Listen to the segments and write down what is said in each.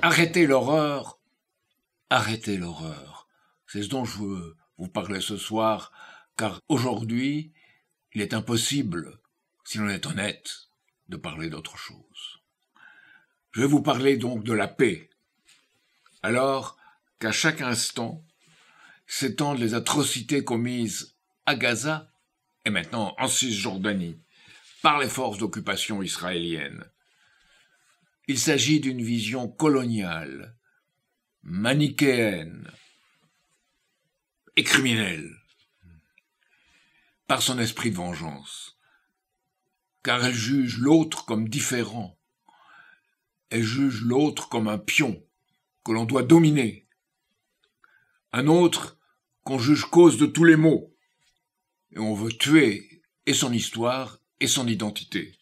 Arrêtez l'horreur Arrêtez l'horreur. C'est ce dont je veux vous parler ce soir, car aujourd'hui, il est impossible, si l'on est honnête, de parler d'autre chose. Je vais vous parler donc de la paix, alors qu'à chaque instant s'étendent les atrocités commises à Gaza et maintenant en Cisjordanie par les forces d'occupation israéliennes, il s'agit d'une vision coloniale, manichéenne et criminelle par son esprit de vengeance, car elle juge l'autre comme différent, elle juge l'autre comme un pion que l'on doit dominer, un autre qu'on juge cause de tous les maux, et on veut tuer et son histoire et son identité.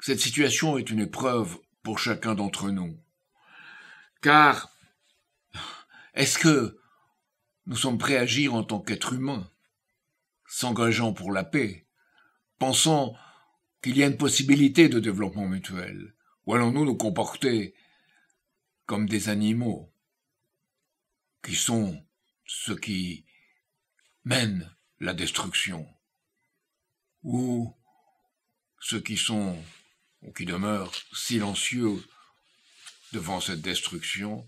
Cette situation est une épreuve pour chacun d'entre nous. Car est-ce que nous sommes prêts à agir en tant qu'êtres humains, s'engageant pour la paix, pensant qu'il y a une possibilité de développement mutuel, ou allons-nous nous comporter comme des animaux, qui sont ceux qui mènent la destruction, ou ceux qui sont ou qui demeurent silencieux devant cette destruction,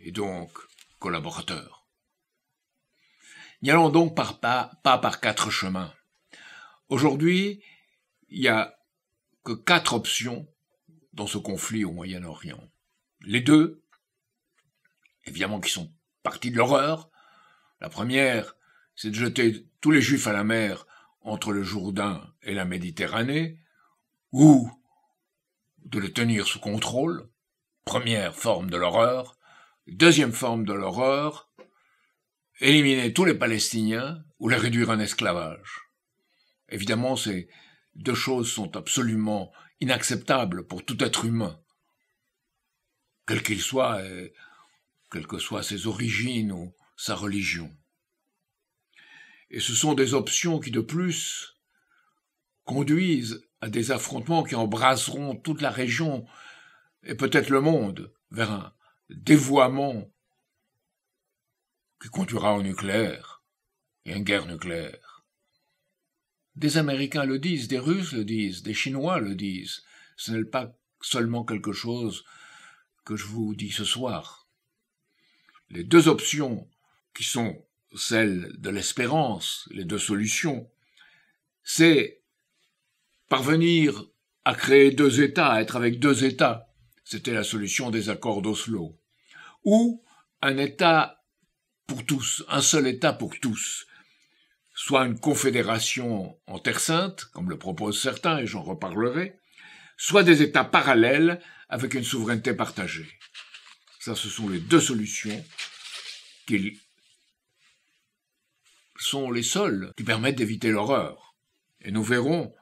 et donc collaborateurs. N'y allons donc pas, pas par quatre chemins. Aujourd'hui, il n'y a que quatre options dans ce conflit au Moyen-Orient. Les deux, évidemment, qui sont partis de l'horreur. La première, c'est de jeter tous les Juifs à la mer entre le Jourdain et la Méditerranée, ou de le tenir sous contrôle, première forme de l'horreur, deuxième forme de l'horreur, éliminer tous les Palestiniens ou les réduire en esclavage. Évidemment, ces deux choses sont absolument inacceptables pour tout être humain, quel qu'il soit, euh, quelles que soient ses origines ou sa religion. Et ce sont des options qui, de plus, conduisent à des affrontements qui embrasseront toute la région et peut-être le monde vers un dévoiement qui conduira au nucléaire et à une guerre nucléaire. Des Américains le disent, des Russes le disent, des Chinois le disent. Ce n'est pas seulement quelque chose que je vous dis ce soir. Les deux options qui sont celles de l'espérance, les deux solutions, c'est Parvenir à créer deux États, à être avec deux États, c'était la solution des accords d'Oslo. Ou un État pour tous, un seul État pour tous, soit une confédération en Terre Sainte, comme le proposent certains, et j'en reparlerai, soit des États parallèles avec une souveraineté partagée. Ça, ce sont les deux solutions qui sont les seules qui permettent d'éviter l'horreur. Et nous verrons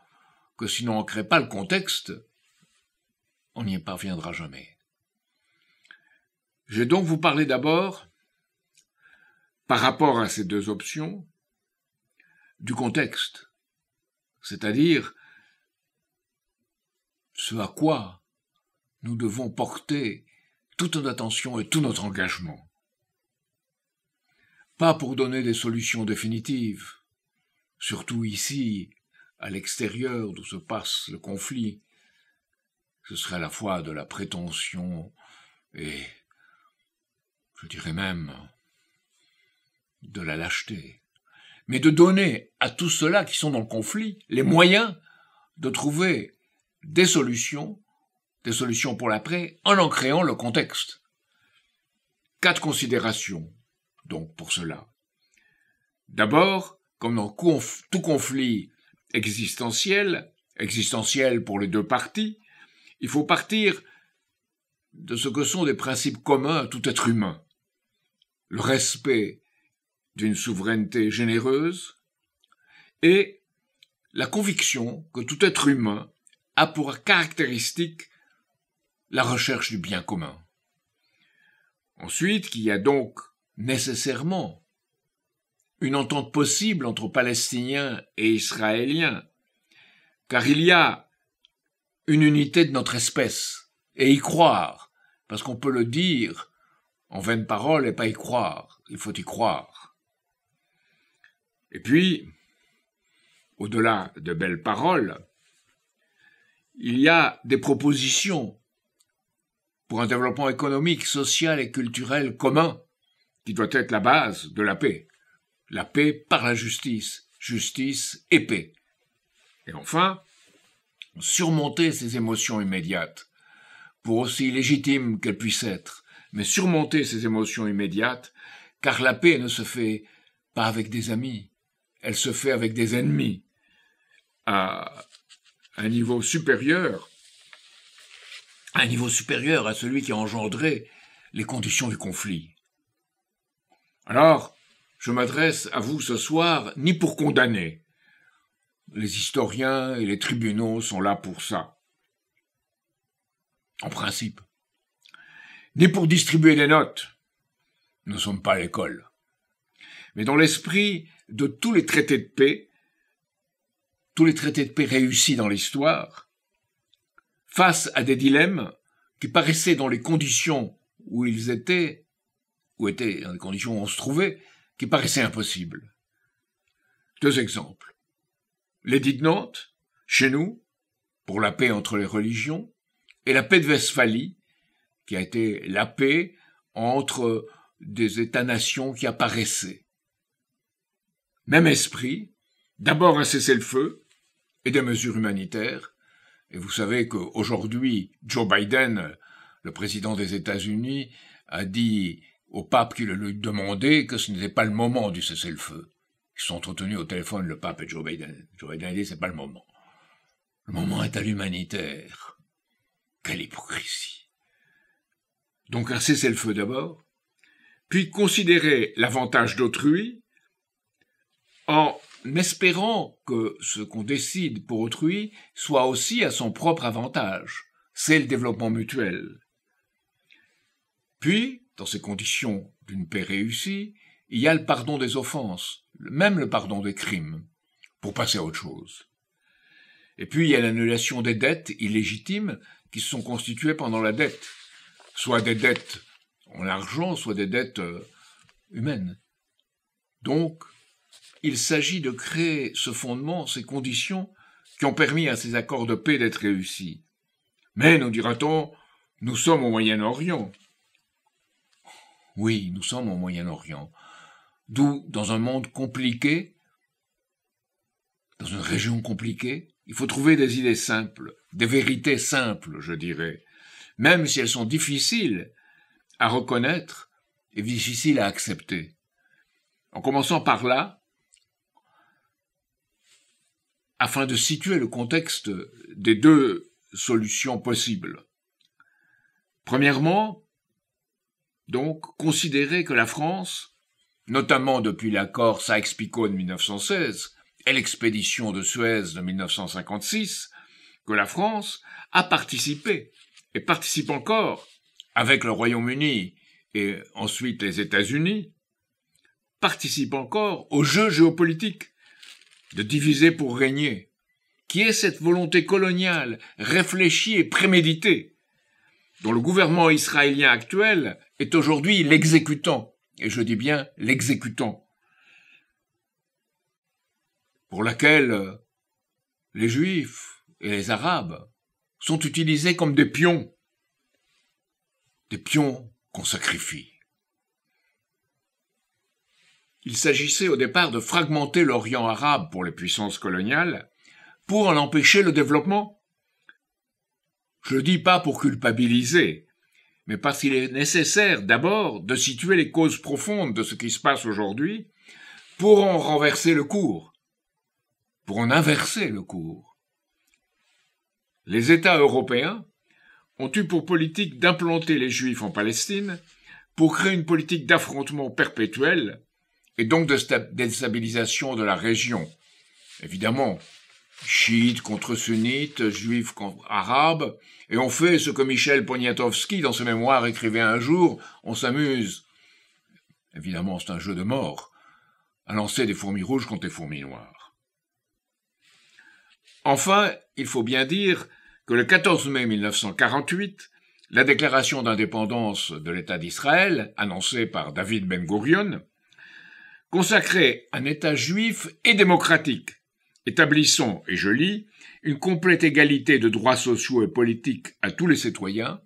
que si l'on ne crée pas le contexte, on n'y parviendra jamais. J'ai donc vous parler d'abord, par rapport à ces deux options, du contexte, c'est-à-dire ce à quoi nous devons porter toute notre attention et tout notre engagement. Pas pour donner des solutions définitives, surtout ici à l'extérieur d'où se passe le conflit, ce serait à la fois de la prétention et, je dirais même, de la lâcheté, mais de donner à tous ceux-là qui sont dans le conflit les moyens de trouver des solutions, des solutions pour l'après, en en créant le contexte. Quatre considérations, donc, pour cela. D'abord, comme dans tout conflit existentielle, existentielle pour les deux parties, il faut partir de ce que sont des principes communs à tout être humain. Le respect d'une souveraineté généreuse et la conviction que tout être humain a pour caractéristique la recherche du bien commun. Ensuite, qu'il y a donc nécessairement une entente possible entre Palestiniens et Israéliens, car il y a une unité de notre espèce, et y croire, parce qu'on peut le dire en vaines paroles et pas y croire, il faut y croire. Et puis, au-delà de belles paroles, il y a des propositions pour un développement économique, social et culturel commun qui doit être la base de la paix la paix par la justice, justice et paix. Et enfin, surmonter ces émotions immédiates, pour aussi légitimes qu'elles puissent être, mais surmonter ces émotions immédiates, car la paix ne se fait pas avec des amis, elle se fait avec des ennemis. À un niveau supérieur, à un niveau supérieur à celui qui a engendré les conditions du conflit. Alors, je m'adresse à vous ce soir ni pour condamner. Les historiens et les tribunaux sont là pour ça. En principe. Ni pour distribuer des notes. Nous ne sommes pas à l'école. Mais dans l'esprit de tous les traités de paix, tous les traités de paix réussis dans l'histoire, face à des dilemmes qui paraissaient dans les conditions où ils étaient, ou étaient dans les conditions où on se trouvait, qui paraissait impossible. Deux exemples. L'édit de Nantes, chez nous, pour la paix entre les religions, et la paix de Westphalie, qui a été la paix entre des États-nations qui apparaissaient. Même esprit, d'abord un cessez-le-feu et des mesures humanitaires, et vous savez qu'aujourd'hui, Joe Biden, le président des États-Unis, a dit au pape qui le lui demandait que ce n'était pas le moment du cessez-le-feu. Ils sont entretenus au téléphone, le pape et Joe Biden. Joe Biden dit c'est pas le moment. Le moment est à l'humanitaire. Quelle hypocrisie. Donc un cessez-le-feu d'abord, puis considérer l'avantage d'autrui en espérant que ce qu'on décide pour autrui soit aussi à son propre avantage. C'est le développement mutuel. Puis, dans ces conditions d'une paix réussie, il y a le pardon des offenses, même le pardon des crimes, pour passer à autre chose. Et puis il y a l'annulation des dettes illégitimes qui se sont constituées pendant la dette, soit des dettes en argent, soit des dettes euh, humaines. Donc, il s'agit de créer ce fondement, ces conditions qui ont permis à ces accords de paix d'être réussis. Mais, nous dira-t-on, nous sommes au Moyen-Orient. Oui, nous sommes au Moyen-Orient, d'où, dans un monde compliqué, dans une région compliquée, il faut trouver des idées simples, des vérités simples, je dirais, même si elles sont difficiles à reconnaître et difficiles à accepter. En commençant par là, afin de situer le contexte des deux solutions possibles. Premièrement, donc considérer que la France, notamment depuis l'accord Sykes-Picot de 1916 et l'expédition de Suez de 1956, que la France a participé et participe encore avec le Royaume-Uni et ensuite les États-Unis, participe encore au jeu géopolitique de diviser pour régner, qui est cette volonté coloniale réfléchie et préméditée dont le gouvernement israélien actuel est aujourd'hui l'exécutant, et je dis bien l'exécutant, pour laquelle euh, les Juifs et les Arabes sont utilisés comme des pions, des pions qu'on sacrifie. Il s'agissait au départ de fragmenter l'Orient arabe pour les puissances coloniales, pour en empêcher le développement. Je ne dis pas pour culpabiliser, mais parce qu'il est nécessaire d'abord de situer les causes profondes de ce qui se passe aujourd'hui pour en renverser le cours, pour en inverser le cours. Les États européens ont eu pour politique d'implanter les Juifs en Palestine pour créer une politique d'affrontement perpétuel et donc de déstabilisation de la région. Évidemment, chiites contre sunnites, juifs contre arabes, et on fait ce que Michel Poniatowski, dans ses mémoires, écrivait un jour, on s'amuse. Évidemment, c'est un jeu de mort, à lancer des fourmis rouges contre des fourmis noires. Enfin, il faut bien dire que le 14 mai 1948, la déclaration d'indépendance de l'État d'Israël, annoncée par David Ben gourion consacrait un État juif et démocratique, Établissons, et je lis, une complète égalité de droits sociaux et politiques à tous les citoyens,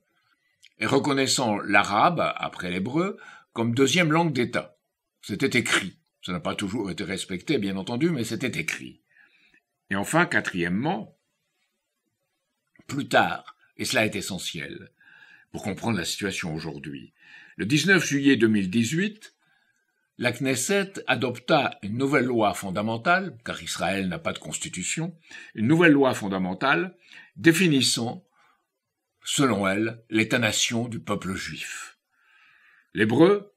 et reconnaissant l'arabe, après l'hébreu, comme deuxième langue d'État. C'était écrit. Ça n'a pas toujours été respecté, bien entendu, mais c'était écrit. Et enfin, quatrièmement, plus tard, et cela est essentiel pour comprendre la situation aujourd'hui, le 19 juillet 2018, la Knesset adopta une nouvelle loi fondamentale, car Israël n'a pas de constitution, une nouvelle loi fondamentale définissant, selon elle, l'état-nation du peuple juif. L'hébreu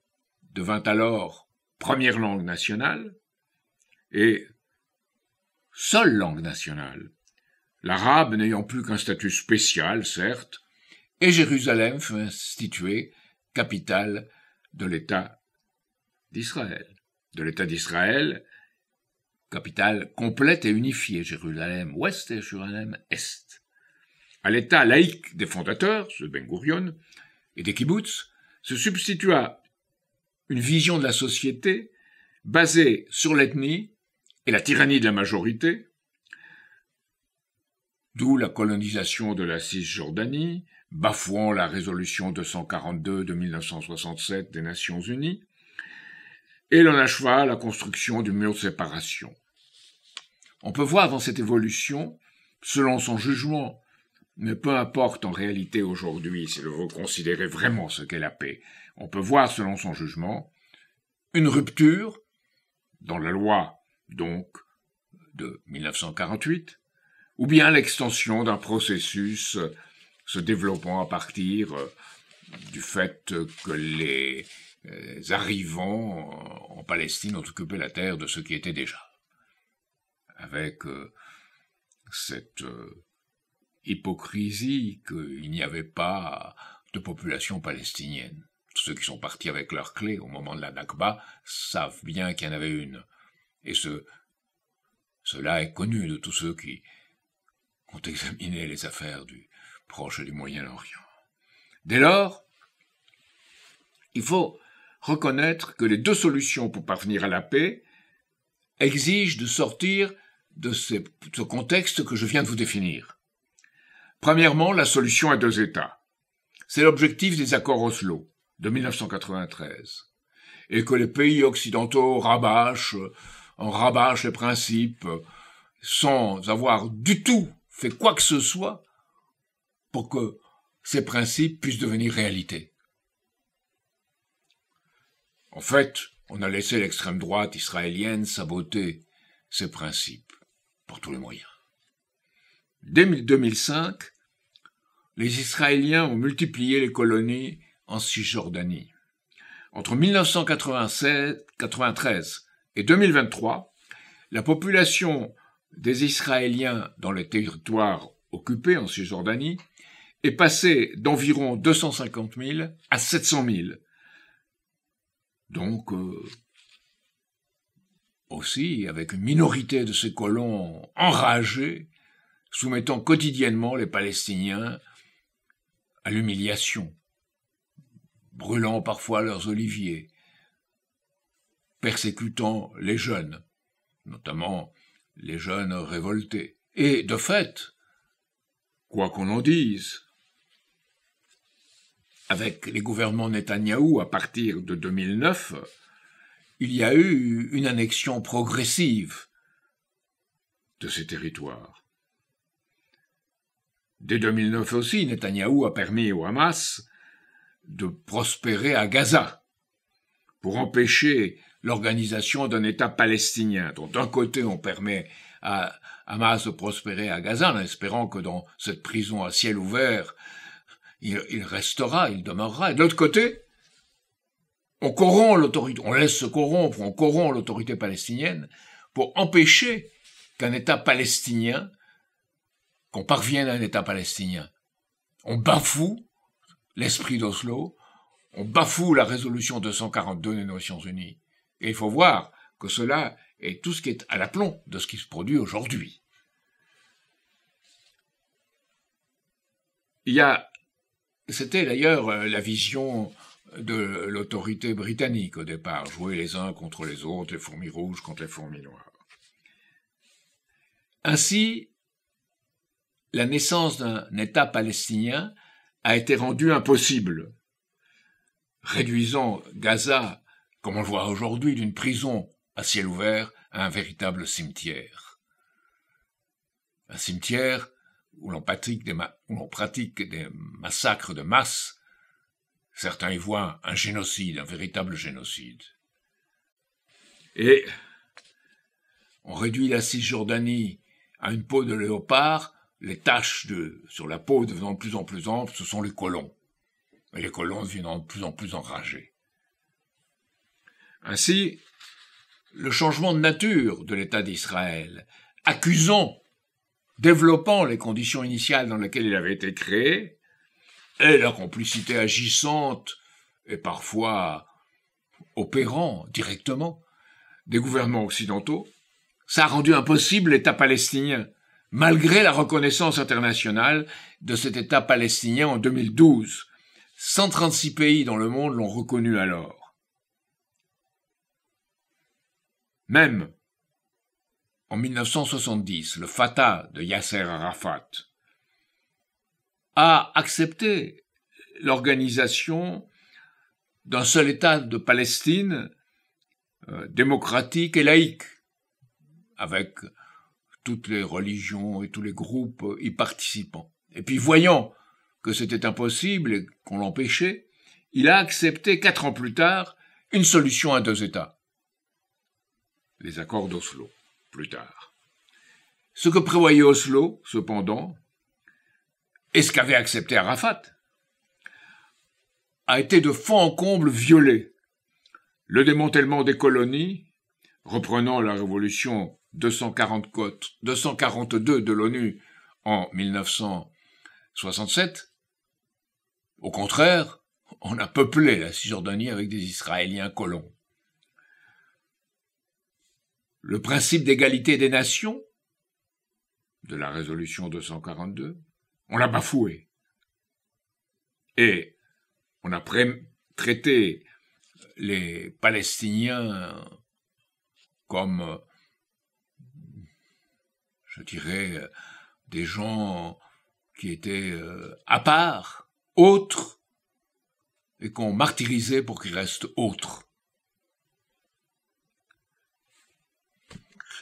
devint alors première langue nationale et seule langue nationale, l'arabe n'ayant plus qu'un statut spécial, certes, et Jérusalem fut instituée capitale de l'État d'Israël, de l'État d'Israël, capitale complète et unifiée, Jérusalem-Ouest et Jérusalem-Est, à l'État laïque des fondateurs, ce Ben Gurion, et des kibbutz, se substitua une vision de la société basée sur l'ethnie et la tyrannie de la majorité, d'où la colonisation de la Cisjordanie, bafouant la résolution 242 de 1967 des Nations Unies, et l'on acheva la construction du mur de séparation. On peut voir dans cette évolution, selon son jugement, mais peu importe en réalité aujourd'hui si l'on considérez vraiment ce qu'est la paix, on peut voir selon son jugement une rupture dans la loi donc de 1948, ou bien l'extension d'un processus euh, se développant à partir euh, du fait que les les euh, arrivants en Palestine ont occupé la terre de ce qui était déjà. Avec euh, cette euh, hypocrisie qu'il n'y avait pas de population palestinienne. Tous Ceux qui sont partis avec leurs clés au moment de la Nakba savent bien qu'il y en avait une. Et ce, cela est connu de tous ceux qui ont examiné les affaires du Proche et du Moyen-Orient. Dès lors, il faut reconnaître que les deux solutions pour parvenir à la paix exigent de sortir de ce, contexte que je viens de vous définir. Premièrement, la solution à deux États. C'est l'objectif des accords Oslo de 1993, et que les pays occidentaux en rabâchent les principes, sans avoir du tout fait quoi que ce soit pour que ces principes puissent devenir réalité. En fait, on a laissé l'extrême droite israélienne saboter ses principes par tous les moyens. Dès 2005, les Israéliens ont multiplié les colonies en Cisjordanie. Entre 1993 et 2023, la population des Israéliens dans les territoires occupés en Cisjordanie est passée d'environ 250 000 à 700 000, donc, euh, aussi, avec une minorité de ces colons enragés, soumettant quotidiennement les Palestiniens à l'humiliation, brûlant parfois leurs oliviers, persécutant les jeunes, notamment les jeunes révoltés. Et de fait, quoi qu'on en dise, avec les gouvernements Netanyahou à partir de 2009, il y a eu une annexion progressive de ces territoires. Dès 2009 aussi, Netanyahou a permis au Hamas de prospérer à Gaza pour empêcher l'organisation d'un État palestinien. dont d'un côté, on permet à Hamas de prospérer à Gaza en espérant que dans cette prison à ciel ouvert, il, restera, il demeurera. Et de l'autre côté, on corrompt l'autorité, on laisse se corrompre, on corrompt l'autorité palestinienne pour empêcher qu'un État palestinien, qu'on parvienne à un État palestinien. On bafoue l'esprit d'Oslo, on bafoue la résolution 242 des Nations Unies. Et il faut voir que cela est tout ce qui est à l'aplomb de ce qui se produit aujourd'hui. Il y a c'était d'ailleurs euh, la vision de l'autorité britannique au départ, jouer les uns contre les autres, les fourmis rouges contre les fourmis noires. Ainsi, la naissance d'un État palestinien a été rendue impossible, réduisant Gaza, comme on le voit aujourd'hui, d'une prison à ciel ouvert à un véritable cimetière. Un cimetière où l'on pratique, des massacres de masse, certains y voient un génocide, un véritable génocide. Et on réduit la Cisjordanie à une peau de léopard, les taches de, sur la peau devenant de plus en plus amples, ce sont les colons. Et les colons devenant de plus en plus enragés. Ainsi, le changement de nature de l'État d'Israël, accusant développant les conditions initiales dans lesquelles il avait été créé, et la complicité agissante et parfois opérant directement des gouvernements occidentaux, ça a rendu impossible l'État palestinien, malgré la reconnaissance internationale de cet État palestinien en 2012. 136 pays dans le monde l'ont reconnu alors. Même en 1970, le Fatah de Yasser Arafat, a accepté l'organisation d'un seul État de Palestine euh, démocratique et laïque, avec toutes les religions et tous les groupes y participant. Et puis voyant que c'était impossible et qu'on l'empêchait, il a accepté quatre ans plus tard une solution à deux États, les accords d'Oslo plus tard. Ce que prévoyait Oslo, cependant, et ce qu'avait accepté Arafat, a été de fond en comble violé. Le démantèlement des colonies, reprenant la révolution 242 de l'ONU en 1967, au contraire, on a peuplé la Cisjordanie avec des Israéliens colons le principe d'égalité des nations de la résolution 242, on l'a bafoué. Et on a traité les Palestiniens comme, je dirais, des gens qui étaient euh, à part, autres, et qu'on martyrisait pour qu'ils restent autres.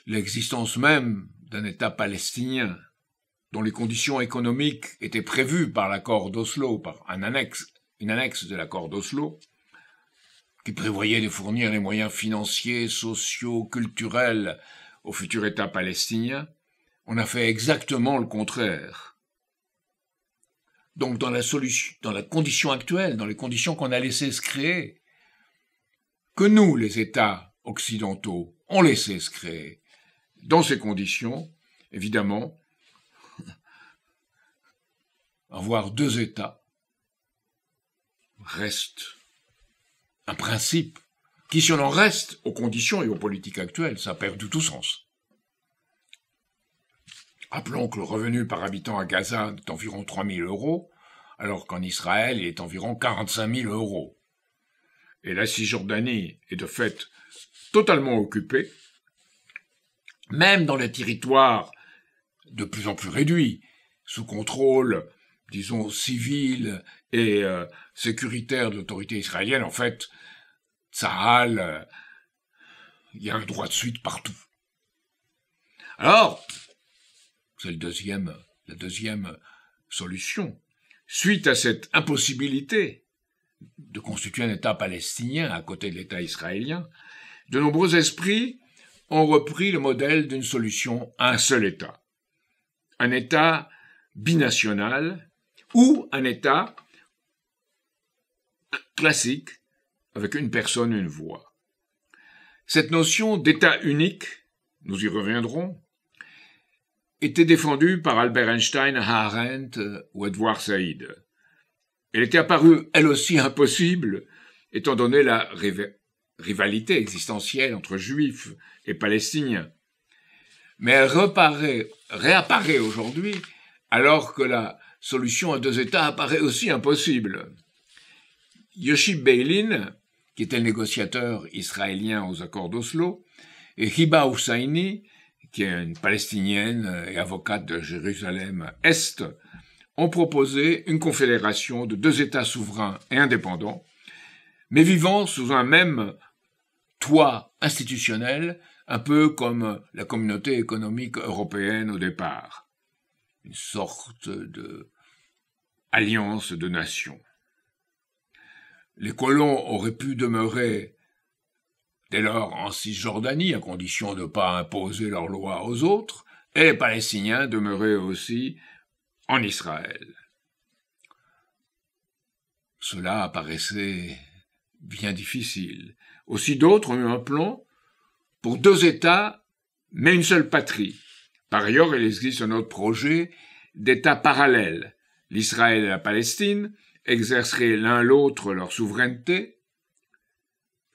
l'existence même d'un État palestinien, dont les conditions économiques étaient prévues par l'accord d'Oslo, par un annexe, une annexe de l'accord d'Oslo, qui prévoyait de fournir les moyens financiers, sociaux, culturels au futur État palestinien, on a fait exactement le contraire. Donc dans la solution, dans la condition actuelle, dans les conditions qu'on a laissé se créer, que nous, les États occidentaux, on laissé se créer, dans ces conditions, évidemment, avoir deux États reste un principe qui, si on en reste aux conditions et aux politiques actuelles, ça perd du tout sens. Rappelons que le revenu par habitant à Gaza est d'environ 3 000 euros, alors qu'en Israël, il est environ 45 000 euros. Et la Cisjordanie est de fait totalement occupée, même dans les territoires de plus en plus réduits, sous contrôle, disons, civil et euh, sécuritaire de l'autorité israélienne, en fait, Tsahal, il euh, y a un droit de suite partout. Alors, c'est deuxième, la deuxième solution. Suite à cette impossibilité de constituer un État palestinien à côté de l'État israélien, de nombreux esprits on repris le modèle d'une solution à un seul État. Un État binational ou un État classique avec une personne, une voix. Cette notion d'État unique, nous y reviendrons, était défendue par Albert Einstein, Arendt ou Edward Said. Elle était apparue, elle aussi, impossible, étant donné la rivalité existentielle entre juifs et palestiniens. Mais elle réapparaît aujourd'hui alors que la solution à deux États apparaît aussi impossible. Yoshi Beilin, qui était négociateur israélien aux accords d'Oslo, et Hiba Hussaini, qui est une palestinienne et avocate de Jérusalem-Est, ont proposé une confédération de deux États souverains et indépendants, mais vivant sous un même toit institutionnel, un peu comme euh, la communauté économique européenne au départ, une sorte de alliance de nations. Les colons auraient pu demeurer dès lors en Cisjordanie, à condition de ne pas imposer leurs lois aux autres, et les Palestiniens demeuraient aussi en Israël. Cela paraissait bien difficile, aussi d'autres ont eu un plan pour deux États, mais une seule patrie. Par ailleurs, il existe un autre projet d'États parallèles. L'Israël et la Palestine exerceraient l'un l'autre leur souveraineté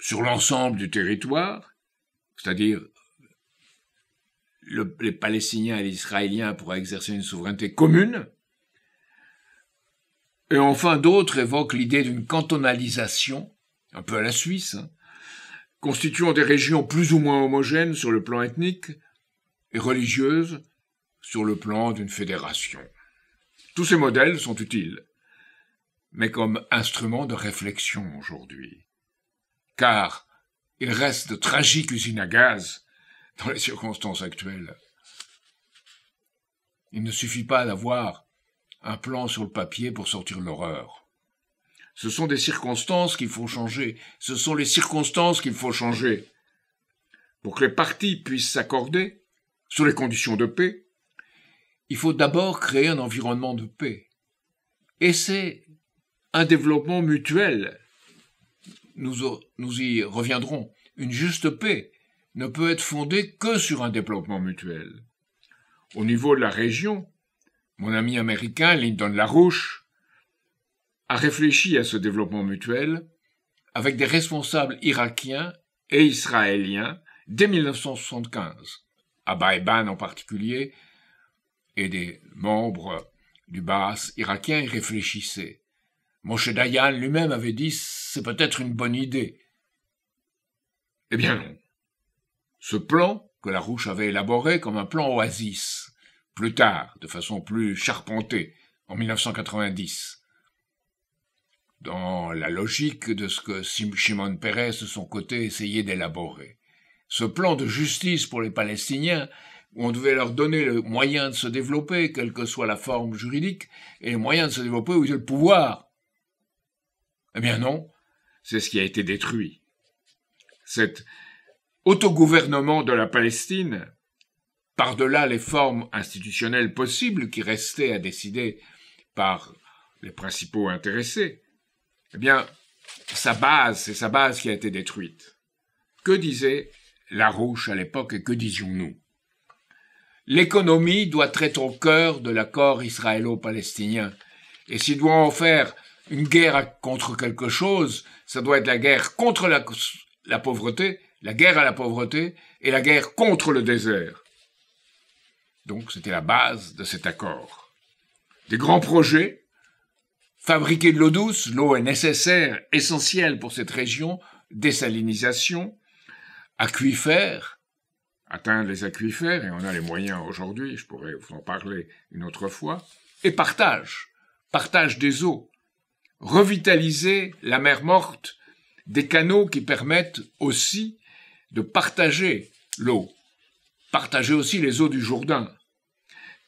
sur l'ensemble du territoire, c'est-à-dire les Palestiniens et les Israéliens pourraient exercer une souveraineté commune. Et enfin, d'autres évoquent l'idée d'une cantonalisation, un peu à la Suisse, hein, constituant des régions plus ou moins homogènes sur le plan ethnique et religieuses sur le plan d'une fédération. Tous ces modèles sont utiles, mais comme instruments de réflexion aujourd'hui. Car il reste de tragiques usines à gaz dans les circonstances actuelles. Il ne suffit pas d'avoir un plan sur le papier pour sortir l'horreur. Ce sont des circonstances qu'il faut changer. Ce sont les circonstances qu'il faut changer. Pour que les partis puissent s'accorder sur les conditions de paix, il faut d'abord créer un environnement de paix. Et c'est un développement mutuel. Nous, y reviendrons. Une juste paix ne peut être fondée que sur un développement mutuel. Au niveau de la région, mon ami américain Lyndon LaRouche a réfléchi à ce développement mutuel avec des responsables irakiens et israéliens dès 1975, à Baïban en particulier, et des membres du Baas irakien y réfléchissaient. Moshe Dayan lui-même avait dit c'est peut-être une bonne idée. Eh bien non. Ce plan, que la Rouche avait élaboré comme un plan oasis, plus tard, de façon plus charpentée, en 1990, dans la logique de ce que Shimon Peres, de son côté, essayait d'élaborer. Ce plan de justice pour les Palestiniens, où on devait leur donner le moyen de se développer, quelle que soit la forme juridique, et le moyen de se développer où lieu le pouvoir. Eh bien non, c'est ce qui a été détruit. Cet autogouvernement de la Palestine, par-delà les formes institutionnelles possibles qui restaient à décider par les principaux intéressés, eh bien, sa base, c'est sa base qui a été détruite. Que disait Larouche à l'époque et que disions-nous L'économie doit être au cœur de l'accord israélo-palestinien. Et s'il doit en faire une guerre contre quelque chose, ça doit être la guerre contre la, la pauvreté, la guerre à la pauvreté et la guerre contre le désert. Donc c'était la base de cet accord. Des grands projets, Fabriquer de l'eau douce, l'eau est nécessaire, essentielle pour cette région, désalinisation, aquifères, atteindre les aquifères, et on a les moyens aujourd'hui, je pourrais vous en parler une autre fois, et partage, partage des eaux, revitaliser la mer morte, des canaux qui permettent aussi de partager l'eau, partager aussi les eaux du Jourdain,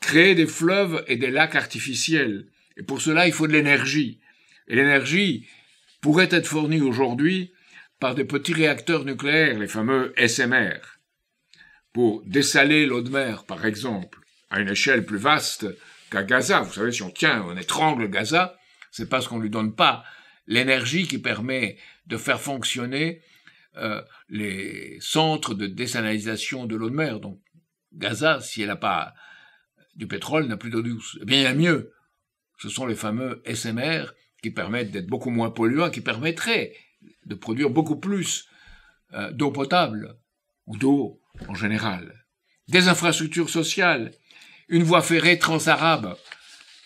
créer des fleuves et des lacs artificiels, et pour cela, il faut de l'énergie. Et l'énergie pourrait être fournie aujourd'hui par des petits réacteurs nucléaires, les fameux SMR, pour dessaler l'eau de mer, par exemple, à une échelle plus vaste qu'à Gaza. Vous savez, si on tient, on étrangle Gaza, c'est parce qu'on ne lui donne pas l'énergie qui permet de faire fonctionner euh, les centres de désalinisation de l'eau de mer. Donc, Gaza, si elle n'a pas du pétrole, n'a plus d'eau douce. Eh bien, il y a mieux ce sont les fameux SMR qui permettent d'être beaucoup moins polluants, qui permettraient de produire beaucoup plus euh, d'eau potable ou d'eau en général. Des infrastructures sociales, une voie ferrée transarabe,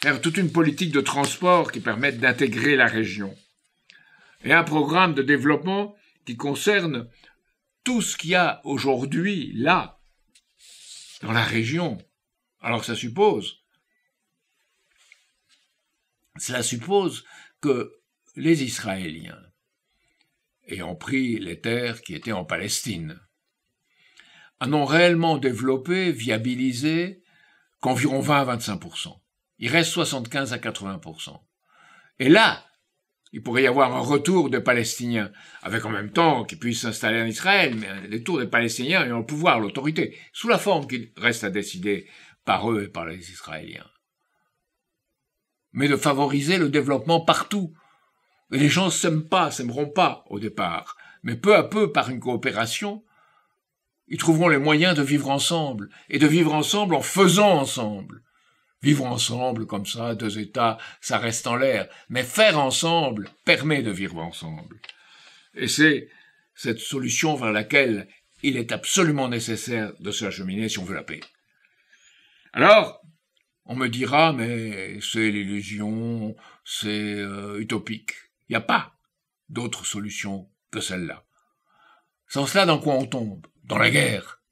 faire toute une politique de transport qui permette d'intégrer la région. Et un programme de développement qui concerne tout ce qu'il y a aujourd'hui là, dans la région. Alors ça suppose cela suppose que les Israéliens ayant pris les terres qui étaient en Palestine en ont réellement développé, viabilisé qu'environ 20 à 25 Il reste 75 à 80 Et là, il pourrait y avoir un retour de Palestiniens, avec en même temps qu'ils puissent s'installer en Israël, mais le retour des Palestiniens ayant le pouvoir, l'autorité, sous la forme qu'il reste à décider par eux et par les Israéliens mais de favoriser le développement partout. les gens s'aiment pas, s'aimeront pas au départ, mais peu à peu, par une coopération, ils trouveront les moyens de vivre ensemble, et de vivre ensemble en faisant ensemble. Vivre ensemble comme ça, deux États, ça reste en l'air, mais faire ensemble permet de vivre ensemble. Et c'est cette solution vers laquelle il est absolument nécessaire de se cheminer si on veut la paix. Alors, on me dira, mais c'est l'illusion, c'est euh, utopique. Il n'y a pas d'autre solution que celle-là. Sans cela, dans quoi on tombe Dans la guerre.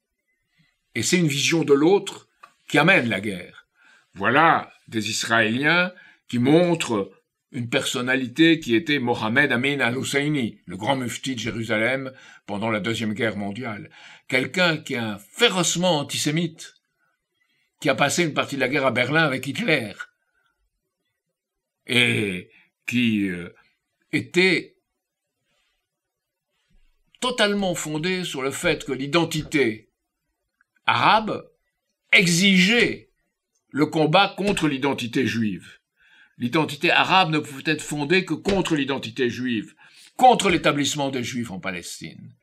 Et c'est une vision de l'autre qui amène la guerre. Voilà des Israéliens qui montrent une personnalité qui était Mohamed Amin al-Husseini, le grand mufti de Jérusalem pendant la Deuxième Guerre mondiale. Quelqu'un qui est un férocement antisémite, qui a passé une partie de la guerre à Berlin avec Hitler et qui euh, était totalement fondé sur le fait que l'identité arabe exigeait le combat contre l'identité juive. L'identité arabe ne pouvait être fondée que contre l'identité juive, contre l'établissement des juifs en Palestine.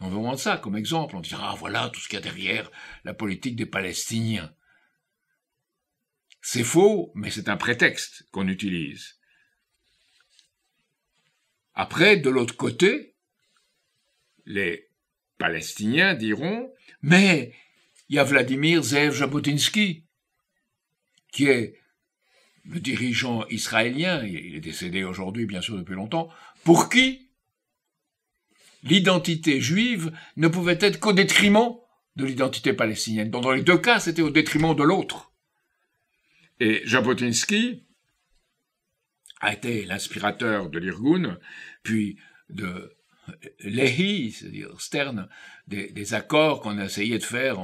On voir ça comme exemple, on dira, ah, voilà tout ce qu'il y a derrière la politique des Palestiniens. C'est faux, mais c'est un prétexte qu'on utilise. Après, de l'autre côté, les Palestiniens diront Mais il y a Vladimir Zev Jabotinsky, qui est le dirigeant israélien, il est décédé aujourd'hui, bien sûr, depuis longtemps, pour qui l'identité juive ne pouvait être qu'au détriment de l'identité palestinienne. dans les deux cas, c'était au détriment de l'autre. Et Jabotinsky a été l'inspirateur de l'Irgun, puis de Lehi, c'est-à-dire Stern, des, accords qu'on a essayé de faire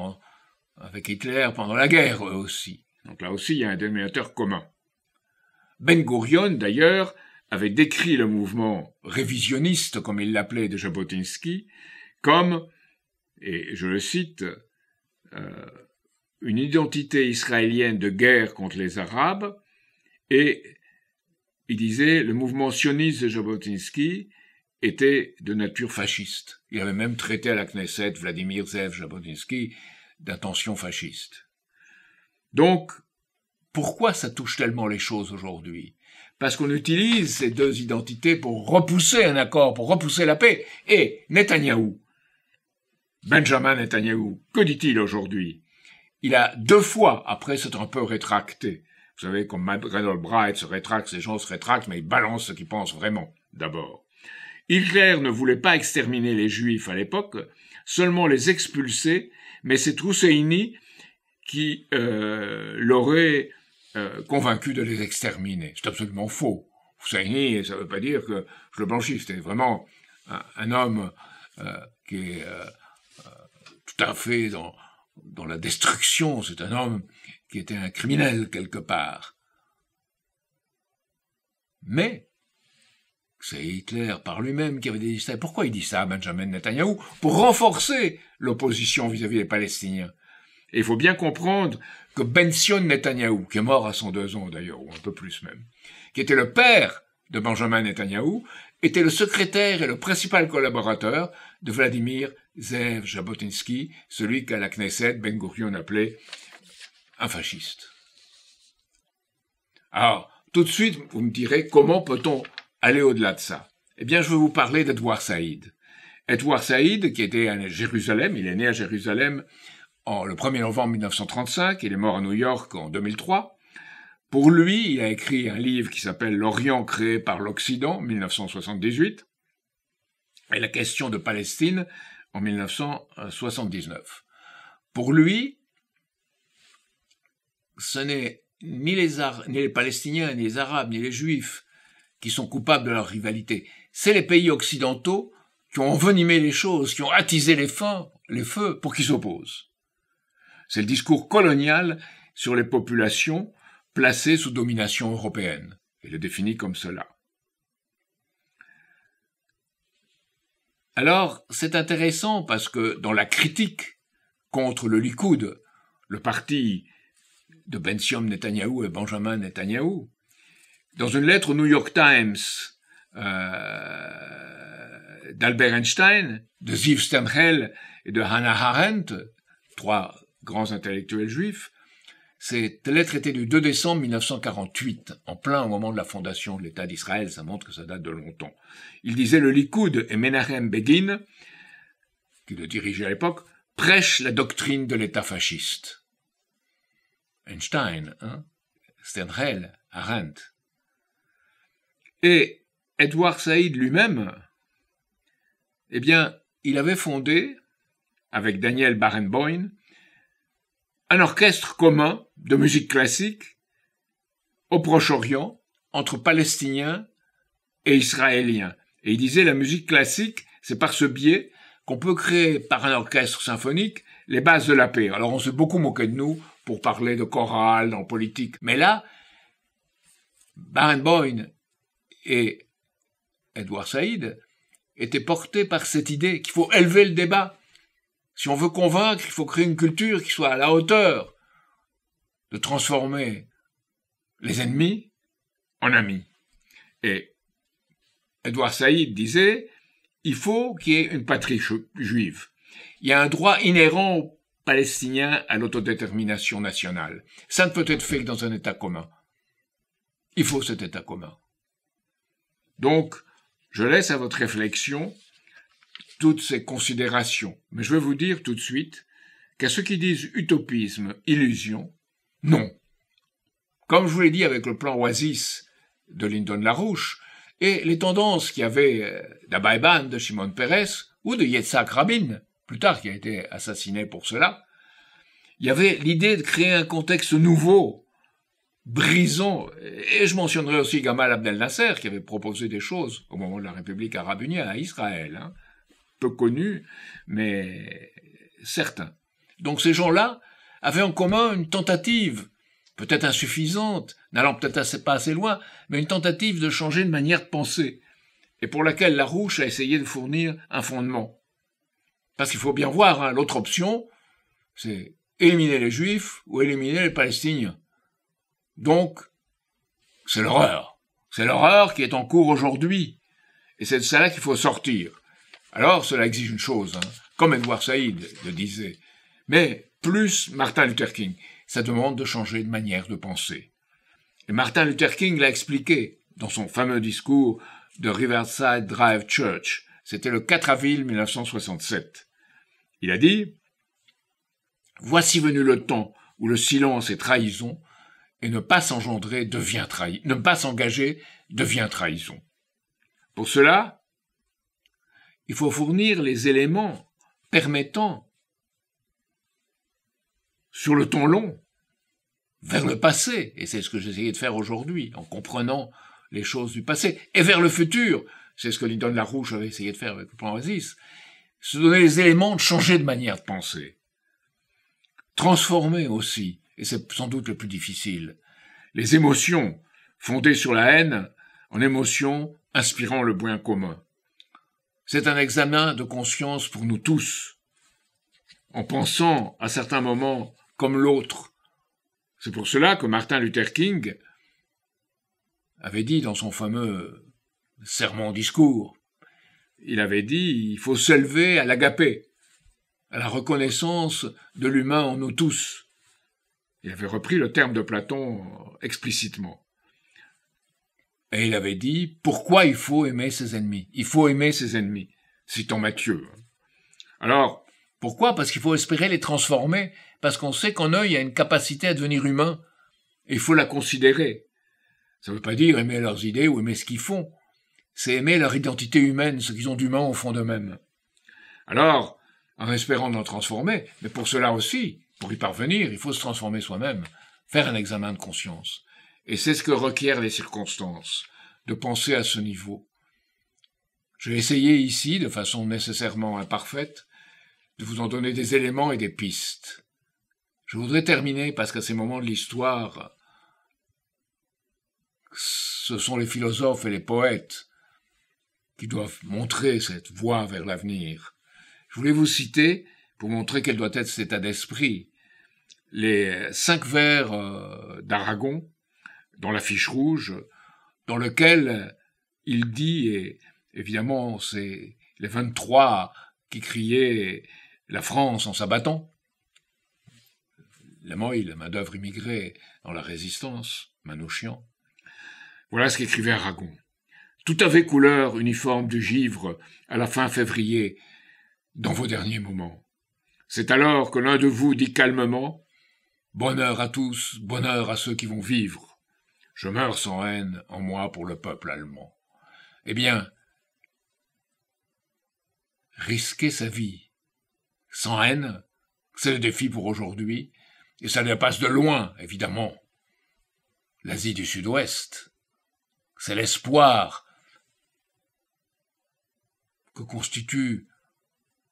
avec Hitler pendant la guerre aussi. Donc là aussi, il y a un dénominateur commun. Ben Gurion, d'ailleurs, avait décrit le mouvement révisionniste, comme il l'appelait de Jabotinsky, comme, et je le cite, euh, une identité israélienne de guerre contre les Arabes, et il disait le mouvement sioniste de Jabotinsky était de nature fasciste. Il avait même traité à la Knesset Vladimir Zev Jabotinsky d'intention fasciste. Donc, pourquoi ça touche tellement les choses aujourd'hui Parce qu'on utilise ces deux identités pour repousser un accord, pour repousser la paix. Et Netanyahu, Benjamin Netanyahu, que dit-il aujourd'hui il a deux fois, après s'être un peu rétracté, vous savez, comme Randall Bright se rétracte, ces gens se rétractent, mais ils balancent ce qu'ils pensent vraiment, d'abord. Hitler ne voulait pas exterminer les Juifs à l'époque, seulement les expulser, mais c'est Rousseini qui euh, l'aurait euh, convaincu de les exterminer. C'est absolument faux. Rousseini, ça ne veut pas dire que je le blanchis, c'était vraiment un, homme euh, qui est tout à fait dans, dans la destruction, c'est un homme qui était un criminel quelque part. Mais, c'est Hitler par lui-même qui avait dit ça. Pourquoi il dit ça à Benjamin Netanyahou Pour renforcer l'opposition vis-à-vis des Palestiniens. Et il faut bien comprendre que Benzion Netanyahu, qui est mort à 102 ans d'ailleurs, ou un peu plus même, qui était le père de Benjamin Netanyahou, était le secrétaire et le principal collaborateur de Vladimir Zev Jabotinsky, celui qu'à la Knesset, Ben Gurion appelait un fasciste. Alors, tout de suite, vous me direz, comment peut-on aller au-delà de ça Eh bien, je vais vous parler d'Edouard Saïd. Edouard Saïd, qui était à Jérusalem, il est né à Jérusalem en, le 1er novembre 1935, il est mort à New York en 2003. Pour lui, il a écrit un livre qui s'appelle L'Orient créé par l'Occident, 1978, et La question de Palestine, en 1979. Pour lui, ce n'est ni les, ni les Palestiniens, ni les Arabes, ni les Juifs qui sont coupables de leur rivalité. C'est les pays occidentaux qui ont envenimé les choses, qui ont attisé les, les feux pour qu'ils s'opposent. C'est le discours colonial sur les populations placé sous domination européenne. Il le définit comme cela. Alors, c'est intéressant parce que dans la critique contre le Likoud, le parti de Bensium Netanyahu et Benjamin Netanyahu, dans une lettre au New York Times euh, d'Albert Einstein, de Ziv Sternhell et de Hannah Arendt, trois grands intellectuels juifs, cette lettre était du 2 décembre 1948, en plein au moment de la fondation de l'État d'Israël, ça montre que ça date de longtemps. Il disait le Likoud et Menachem Begin, qui le dirigeait à l'époque, prêchent la doctrine de l'État fasciste. Einstein, hein Arendt. Et Edward Saïd lui-même, eh bien, il avait fondé, avec Daniel Barenboim, un orchestre commun de musique classique au Proche-Orient entre Palestiniens et Israéliens. Et il disait la musique classique, c'est par ce biais qu'on peut créer par un orchestre symphonique les bases de la paix. Alors on s'est beaucoup moqué de nous pour parler de chorale en politique. Mais là, Boyne et Edward Saïd étaient portés par cette idée qu'il faut élever le débat. Si on veut convaincre, il faut créer une culture qui soit à la hauteur de transformer les ennemis en amis. Et Edouard Saïd disait, il faut qu'il y ait une patrie juive. Il y a un droit inhérent aux Palestiniens à l'autodétermination nationale. Ça ne peut être fait que dans un État commun. Il faut cet État commun. Donc, je laisse à votre réflexion toutes ces considérations. Mais je veux vous dire tout de suite qu'à ceux qui disent utopisme, illusion, non. Comme je vous l'ai dit avec le plan Oasis de Lyndon LaRouche et les tendances qu'il y avait euh, d'Abaïban, de Shimon Peres ou de Yitzhak Rabin, plus tard qui a été assassiné pour cela, il y avait l'idée de créer un contexte nouveau. brisant, et je mentionnerai aussi Gamal Abdel Nasser qui avait proposé des choses au moment de la République arabe unie à Israël, hein. peu connu, mais certain. Donc ces gens-là avaient en commun une tentative, peut-être insuffisante, n'allant peut-être pas assez loin, mais une tentative de changer de manière de penser, et pour laquelle Larouche a essayé de fournir un fondement. Parce qu'il faut bien voir, hein, l'autre option, c'est éliminer les Juifs ou éliminer les Palestiniens. Donc, c'est l'horreur. C'est l'horreur qui est en cours aujourd'hui. Et c'est de cela qu'il faut sortir. Alors, cela exige une chose, hein, comme Edouard Saïd le disait. Mais plus Martin Luther King. Ça demande de changer de manière de penser. Et Martin Luther King l'a expliqué dans son fameux discours de Riverside Drive Church. C'était le 4 avril 1967. Il a dit Voici venu le temps où le silence est trahison et ne pas s'engendrer devient trahison. ne pas s'engager devient trahison. Pour cela, il faut fournir les éléments permettant sur le temps long, vers le passé, et c'est ce que j'essayais de faire aujourd'hui, en comprenant les choses du passé, et vers le futur, c'est ce que Lydon Larouche avait essayé de faire avec le plan Oasis, se donner les éléments de changer de manière de penser, transformer aussi, et c'est sans doute le plus difficile, les émotions fondées sur la haine en émotions inspirant le bien commun. C'est un examen de conscience pour nous tous. En pensant à certains moments comme l'autre. C'est pour cela que Martin Luther King avait dit dans son fameux sermon discours, il avait dit il faut s'élever à l'agapé, à la reconnaissance de l'humain en nous tous. Il avait repris le terme de Platon explicitement. Et il avait dit pourquoi il faut aimer ses ennemis. Il faut aimer ses ennemis, citant Matthieu. Alors, pourquoi Parce qu'il faut espérer les transformer parce qu'on sait qu'en œil il y a une capacité à devenir humain. Et il faut la considérer. Ça ne veut pas dire aimer leurs idées ou aimer ce qu'ils font. C'est aimer leur identité humaine, ce qu'ils ont d'humain au fond d'eux-mêmes. Alors, en espérant d'en transformer, mais pour cela aussi, pour y parvenir, il faut se transformer soi-même, faire un examen de conscience. Et c'est ce que requièrent les circonstances, de penser à ce niveau. J'ai essayé ici, de façon nécessairement imparfaite, de vous en donner des éléments et des pistes. Je voudrais terminer parce qu'à ces moments de l'histoire, ce sont les philosophes et les poètes qui doivent montrer cette voie vers l'avenir. Je voulais vous citer, pour montrer quel doit être cet état d'esprit, les cinq vers euh, d'Aragon, dans l'affiche rouge, dans lequel il dit, et évidemment c'est les 23 qui criaient la France en s'abattant, la moille, la main-d'œuvre immigrée, dans la résistance, Manouchian. Voilà ce qu'écrivait Aragon. Tout avait couleur uniforme du givre à la fin février, dans vos derniers moments. C'est alors que l'un de vous dit calmement Bonheur à tous, bonheur à ceux qui vont vivre. Je meurs sans haine en moi pour le peuple allemand. Eh bien, risquer sa vie sans haine, c'est le défi pour aujourd'hui, et ça passe de loin, évidemment. L'Asie du Sud-Ouest, c'est l'espoir que constitue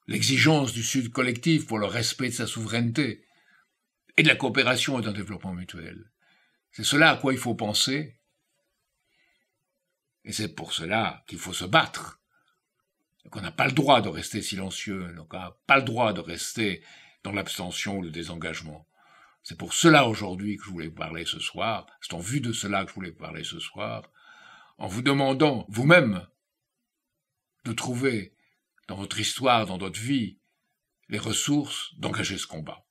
l'exigence du Sud collectif pour le respect de sa souveraineté et de la coopération et d'un développement mutuel. C'est cela à quoi il faut penser, et c'est pour cela qu'il faut se battre, qu'on n'a pas le droit de rester silencieux, qu'on n'a pas le droit de rester dans l'abstention ou le désengagement. C'est pour cela aujourd'hui que je voulais vous parler ce soir, c'est en vue de cela que je voulais parler ce soir, en vous demandant vous-même de trouver dans votre histoire, dans votre vie, les ressources d'engager ce combat.